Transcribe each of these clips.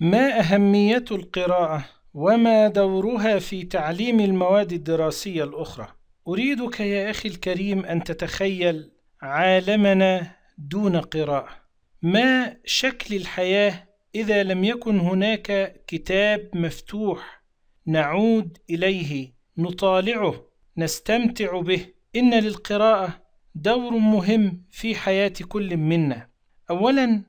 ما أهمية القراءة وما دورها في تعليم المواد الدراسية الأخرى؟ أريدك يا أخي الكريم أن تتخيل عالمنا دون قراءة. ما شكل الحياة إذا لم يكن هناك كتاب مفتوح نعود إليه، نطالعه، نستمتع به. إن للقراءة دور مهم في حياة كل منا. أولاً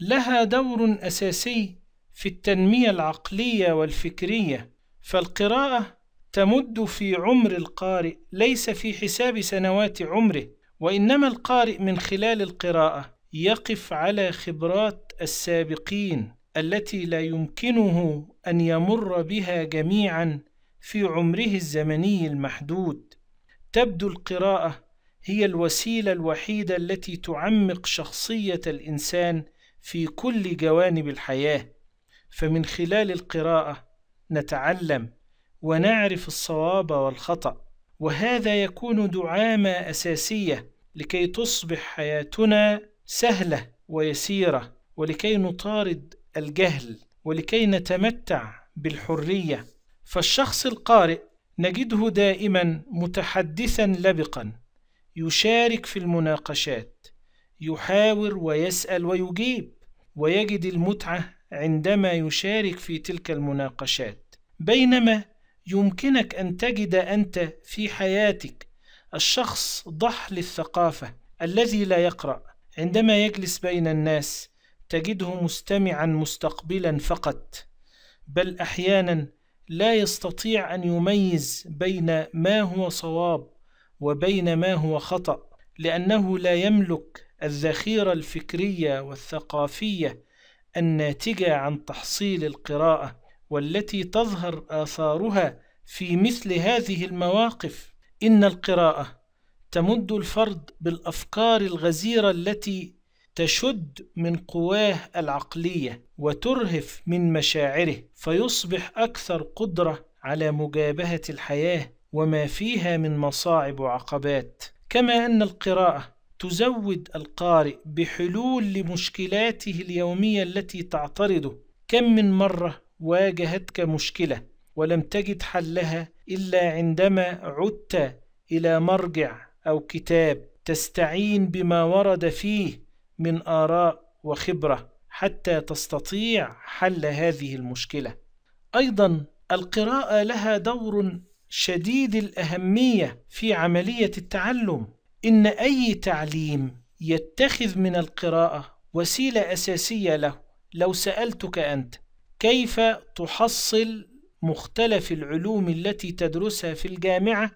لها دور أساسي في التنمية العقلية والفكرية فالقراءة تمد في عمر القارئ ليس في حساب سنوات عمره وإنما القارئ من خلال القراءة يقف على خبرات السابقين التي لا يمكنه أن يمر بها جميعا في عمره الزمني المحدود تبدو القراءة هي الوسيلة الوحيدة التي تعمق شخصية الإنسان في كل جوانب الحياة فمن خلال القراءة نتعلم ونعرف الصواب والخطأ وهذا يكون دعامة أساسية لكي تصبح حياتنا سهلة ويسيرة ولكي نطارد الجهل ولكي نتمتع بالحرية فالشخص القارئ نجده دائما متحدثا لبقا يشارك في المناقشات يحاور ويسأل ويجيب ويجد المتعة عندما يشارك في تلك المناقشات بينما يمكنك ان تجد انت في حياتك الشخص ضحل الثقافه الذي لا يقرا عندما يجلس بين الناس تجده مستمعا مستقبلا فقط بل احيانا لا يستطيع ان يميز بين ما هو صواب وبين ما هو خطا لانه لا يملك الذخيره الفكريه والثقافيه الناتجة عن تحصيل القراءة والتي تظهر آثارها في مثل هذه المواقف إن القراءة تمد الفرد بالأفكار الغزيرة التي تشد من قواه العقلية وترهف من مشاعره فيصبح أكثر قدرة على مجابهة الحياة وما فيها من مصاعب وعقبات كما أن القراءة تزود القارئ بحلول لمشكلاته اليومية التي تعترضه كم من مرة واجهتك مشكلة ولم تجد حلها إلا عندما عدت إلى مرجع أو كتاب تستعين بما ورد فيه من آراء وخبرة حتى تستطيع حل هذه المشكلة أيضا القراءة لها دور شديد الأهمية في عملية التعلم إن أي تعليم يتخذ من القراءة وسيلة أساسية له لو سألتك أنت كيف تحصل مختلف العلوم التي تدرسها في الجامعة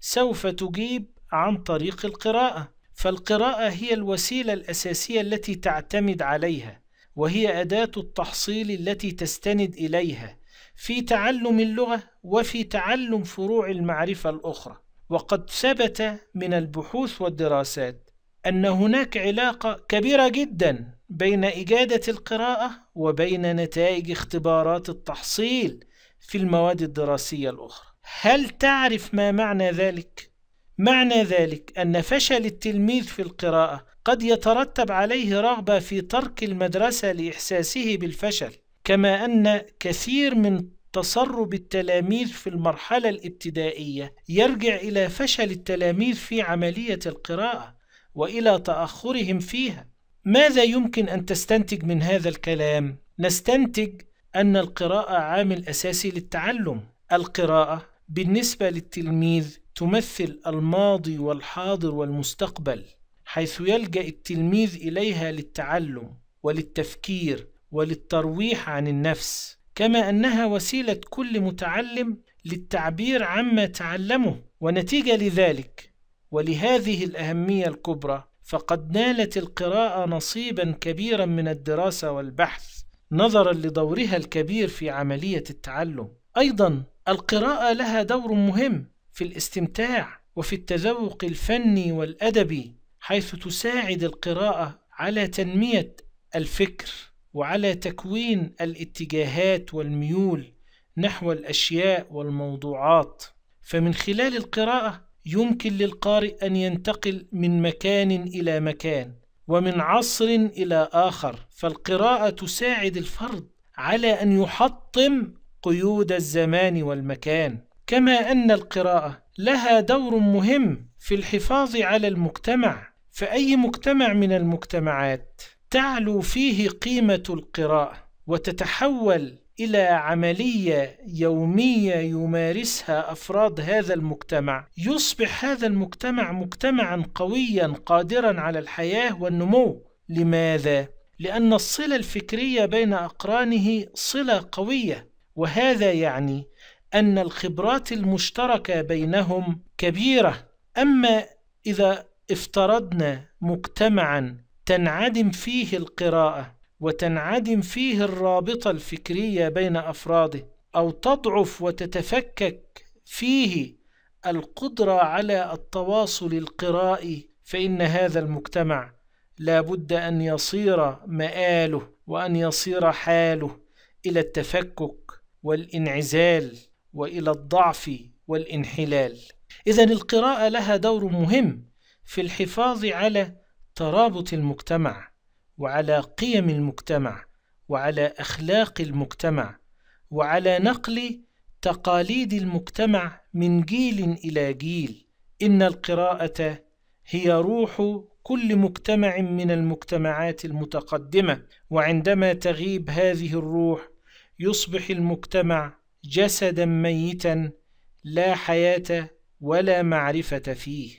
سوف تجيب عن طريق القراءة فالقراءة هي الوسيلة الأساسية التي تعتمد عليها وهي أداة التحصيل التي تستند إليها في تعلم اللغة وفي تعلم فروع المعرفة الأخرى وقد ثبت من البحوث والدراسات أن هناك علاقة كبيرة جدا بين إجادة القراءة وبين نتائج اختبارات التحصيل في المواد الدراسية الأخرى. هل تعرف ما معنى ذلك؟ معنى ذلك أن فشل التلميذ في القراءة قد يترتب عليه رغبة في ترك المدرسة لإحساسه بالفشل، كما أن كثير من تسرب التلاميذ في المرحلة الابتدائية يرجع إلى فشل التلاميذ في عملية القراءة وإلى تأخرهم فيها. ماذا يمكن أن تستنتج من هذا الكلام؟ نستنتج أن القراءة عامل أساسي للتعلم. القراءة بالنسبة للتلميذ تمثل الماضي والحاضر والمستقبل، حيث يلجأ التلميذ إليها للتعلم وللتفكير وللترويح عن النفس. كما أنها وسيلة كل متعلم للتعبير عما تعلمه ونتيجة لذلك ولهذه الأهمية الكبرى فقد نالت القراءة نصيبا كبيرا من الدراسة والبحث نظرا لدورها الكبير في عملية التعلم أيضا القراءة لها دور مهم في الاستمتاع وفي التذوق الفني والأدبي حيث تساعد القراءة على تنمية الفكر وعلى تكوين الاتجاهات والميول نحو الاشياء والموضوعات فمن خلال القراءه يمكن للقارئ ان ينتقل من مكان الى مكان ومن عصر الى اخر فالقراءه تساعد الفرد على ان يحطم قيود الزمان والمكان كما ان القراءه لها دور مهم في الحفاظ على المجتمع فاي مجتمع من المجتمعات تعلو فيه قيمة القراءة وتتحول إلى عملية يومية يمارسها أفراد هذا المجتمع يصبح هذا المجتمع مجتمعا قويا قادرا على الحياة والنمو لماذا؟ لأن الصلة الفكرية بين أقرانه صلة قوية وهذا يعني أن الخبرات المشتركة بينهم كبيرة أما إذا افترضنا مجتمعا تنعدم فيه القراءة وتنعدم فيه الرابطة الفكرية بين أفراده أو تضعف وتتفكك فيه القدرة على التواصل القرائي فإن هذا المجتمع لا بد أن يصير مآله وأن يصير حاله إلى التفكك والانعزال وإلى الضعف والانحلال إذا القراءة لها دور مهم في الحفاظ على ترابط المجتمع وعلى قيم المجتمع وعلى أخلاق المجتمع وعلى نقل تقاليد المجتمع من جيل إلى جيل إن القراءة هي روح كل مجتمع من المجتمعات المتقدمة وعندما تغيب هذه الروح يصبح المجتمع جسدا ميتا لا حياة ولا معرفة فيه